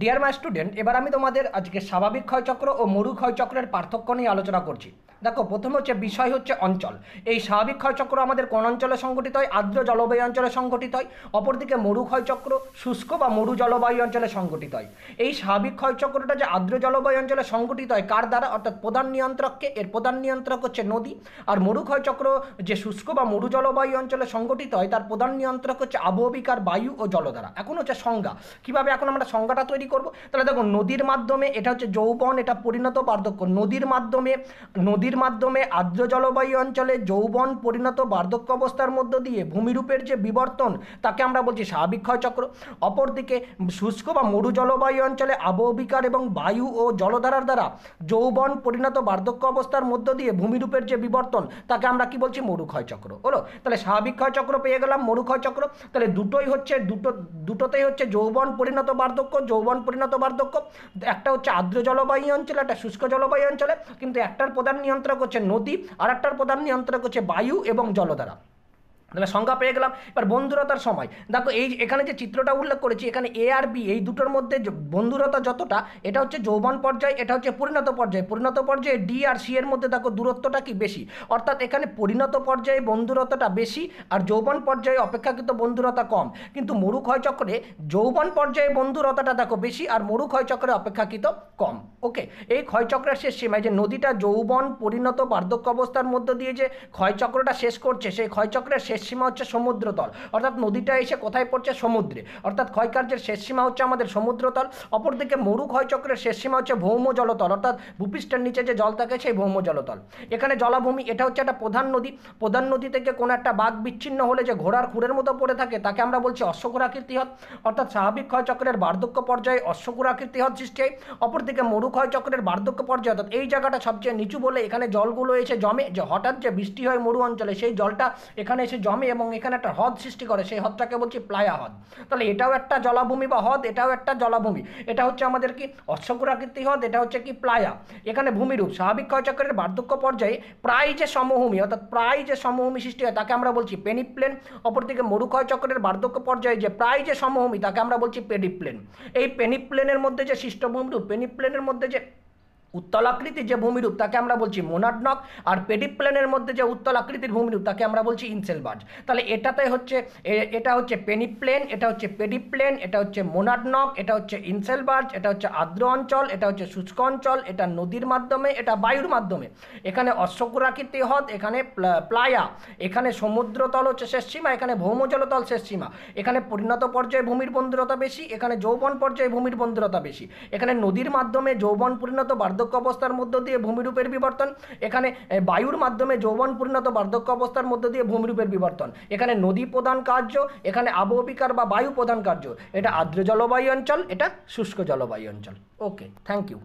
dear my student এবার আমি তোমাদের আজকে স্বাভাবিক ক্ষয়চক্র ও মরু ক্ষয়চক্রের পার্থক্য নিয়ে আলোচনা করছি দেখো প্রথম হচ্ছে বিষয় হচ্ছে অঞ্চল এই স্বাভাবিক ক্ষয়চক্র আমাদের কোন অঞ্চলে সংগঠিত হয় আর্দ্র জলবায়ু অঞ্চলে সংগঠিত হয় অপরদিকে মরু ক্ষয়চক্র শুষ্ক বা মরু জলবায়ু অঞ্চলে সংগঠিত হয় এই স্বাভাবিক ক্ষয়চক্রটা যে আর্দ্র জলবায়ু অঞ্চলে সংগঠিত হয় কার দ্বারা অর্থাৎ প্রধান নিয়ন্ত্রককে এর প্রধান নিয়ন্ত্রক হচ্ছে নদী আর মরু ক্ষয়চক্র যে শুষ্ক বা মরু জলবায়ু অঞ্চলে সংগঠিত হয় তার প্রধান নিয়ন্ত্রক হচ্ছে আবহবিকার বায়ু ও জলধারা এখন হচ্ছে সংজ্ঞা কীভাবে এখন আমরা সংজ্ঞাটা তৈরি তৈরি করব তাহলে দেখো নদীর মাধ্যমে এটা হচ্ছে যৌবন এটা পরিণত বার্ধক্য নদীর মাধ্যমে নদীর মাধ্যমে আর্দ্র জলবায়ু অঞ্চলে যৌবন পরিণত বার্ধক্য অবস্থার মধ্য দিয়ে ভূমিরূপের যে বিবর্তন তাকে আমরা বলছি স্বাভাবিক ক্ষয়চক্র অপরদিকে শুষ্ক বা মরু জলবায়ু অঞ্চলে আবহবিকার এবং বায়ু ও জলধারার দ্বারা যৌবন পরিণত বার্ধক্য অবস্থার মধ্য দিয়ে ভূমিরূপের যে বিবর্তন তাকে আমরা কি বলছি মরু চক্র হলো তাহলে স্বাভাবিক ক্ষয়চক্র পেয়ে গেলাম মরু তাহলে দুটোই হচ্ছে দুটো দুটোতেই হচ্ছে যৌবন পরিণত বার্ধক্য যৌবন বন পরিণত বার্ধক্য একটা হচ্ছে আর্দ্র জলবায়ু অঞ্চলে একটা শুষ্ক জলবায়ু অঞ্চলে কিন্তু একটার প্রধান নিয়ন্ত্রক হচ্ছে নদী আর একটার প্রধান নিয়ন্ত্রক হচ্ছে বায়ু এবং জলধারা তাহলে সংখ্যা পেয়ে গেলাম এবার বন্ধুরতার সময় দেখো এই এখানে যে চিত্রটা উল্লেখ করেছি এখানে এ আর বি এই দুটোর মধ্যে বন্ধুরতা যতটা এটা হচ্ছে যৌবন পর্যায় এটা হচ্ছে পরিণত পর্যায়ে পরিণত পর্যায়ে ডি আর সি এর মধ্যে দেখো দূরত্বটা কি বেশি অর্থাৎ এখানে পরিণত পর্যায়ে বন্ধুরতাটা বেশি আর যৌবন পর্যায়ে অপেক্ষাকৃত বন্ধুরতা কম কিন্তু মরুক্ষয় চক্রে যৌবন পর্যায়ে বন্ধুরতাটা দেখো বেশি আর মরুক্ষয় চক্রে অপেক্ষাকৃত কম ওকে এই ক্ষয়চক্রের শেষ সীমায় যে নদীটা যৌবন পরিণত বার্ধক্য অবস্থার মধ্যে দিয়ে যে ক্ষয়চক্রটা শেষ করছে সেই ক্ষয়চক্রের শেষ শেষ সীমা হচ্ছে সমুদ্রতল অর্থাৎ নদীটা এসে কোথায় পড়ছে সমুদ্রে অর্থাৎ ক্ষয়কার্যের শেষ সীমা হচ্ছে আমাদের সমুদ্রতল অপরদিকে মরু ক্ষয়চক্রের শেষ সীমা হচ্ছে ভৌম জলতল অর্থাৎ ভূপৃষ্ঠের নিচে যে জল থাকে সেই ভৌম জলতল এখানে জলাভূমি এটা হচ্ছে একটা প্রধান নদী প্রধান নদী থেকে কোনো একটা বাঘ বিচ্ছিন্ন হলে যে ঘোড়ার খুরের মতো পড়ে থাকে তাকে আমরা বলছি অশ্বকুরাকৃতি হ্রদ অর্থাৎ স্বাভাবিক ক্ষয়চক্রের বার্ধক্য পর্যায়ে অশ্বকুরাকৃতি হ্রদ সৃষ্টি হয় অপরদিকে মরু ক্ষয়চক্রের বার্ধক্য পর্যায়ে অর্থাৎ এই জায়গাটা সবচেয়ে নিচু বলে এখানে জলগুলো এসে জমে যে হঠাৎ যে বৃষ্টি হয় মরু অঞ্চলে সেই জলটা এখানে এসে জমে জমে এবং এখানে একটা হ্রদ সৃষ্টি করে সেই হ্রদটাকে বলছি প্লায়া হ্রদ তাহলে এটাও একটা জলাভূমি বা হ্রদ এটাও একটা জলাভূমি এটা হচ্ছে আমাদের কি অশ্বকুরাকৃতি হ্রদ এটা হচ্ছে কি প্লায়া এখানে ভূমিরূপ স্বাভাবিক ক্ষয়চক্রের বার্ধক্য পর্যায়ে প্রায় যে সমভূমি অর্থাৎ প্রায় যে সমভূমি সৃষ্টি হয় তাকে আমরা বলছি পেনিপ্লেন অপরদিকে মরু ক্ষয়চক্রের বার্ধক্য পর্যায়ে যে প্রায় যে সমভূমি তাকে আমরা বলছি পেডিপ্লেন এই পেনিপ্লেনের মধ্যে যে সৃষ্টভূমিরূপ পেনিপ্লেনের মধ্যে যে উত্তল আকৃতির যে ভূমিরূপ তাকে আমরা বলছি মোনাডনক আর পেডিপ প্লেনের মধ্যে যে উত্তল আকৃতির ভূমিরূপ তাকে আমরা বলছি ইনসেলবার্জ তাহলে এটাতে হচ্ছে এটা হচ্ছে পেনিপ্লেন এটা হচ্ছে পেডিপ্লেন এটা হচ্ছে মোনাডনক এটা হচ্ছে ইনসেলবার্জ এটা হচ্ছে আর্দ্র অঞ্চল এটা হচ্ছে শুষ্ক অঞ্চল এটা নদীর মাধ্যমে এটা বায়ুর মাধ্যমে এখানে অশ্বকুরাকৃতি হ্রদ এখানে প্লায়া এখানে সমুদ্রতল হচ্ছে শেষ সীমা এখানে ভৌমজলতল শেষ সীমা এখানে পরিণত পর্যায়ে ভূমির বন্ধুরতা বেশি এখানে যৌবন পর্যায়ে ভূমির বন্ধুরতা বেশি এখানে নদীর মাধ্যমে যৌবন পরিণত বার্ধ বার্ধক্য অবস্থার মধ্য দিয়ে ভূমিরূপের বিবর্তন এখানে বায়ুর মাধ্যমে যৌবন পরিণত বার্ধক্য অবস্থার মধ্য দিয়ে ভূমিরূপের বিবর্তন এখানে নদী প্রধান কার্য এখানে আবহবিকার বা বায়ু প্রধান কার্য এটা আর্দ্র জলবায়ু অঞ্চল এটা শুষ্ক জলবায়ু অঞ্চল ওকে থ্যাংক ইউ